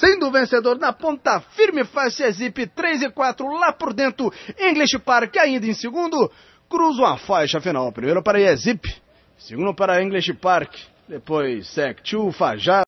sendo o vencedor na ponta firme, faz Zip 3 e 4 lá por dentro. English Park ainda em segundo, cruza uma faixa final. Primeiro para zip segundo para English Park, depois Sec 2, Fajar.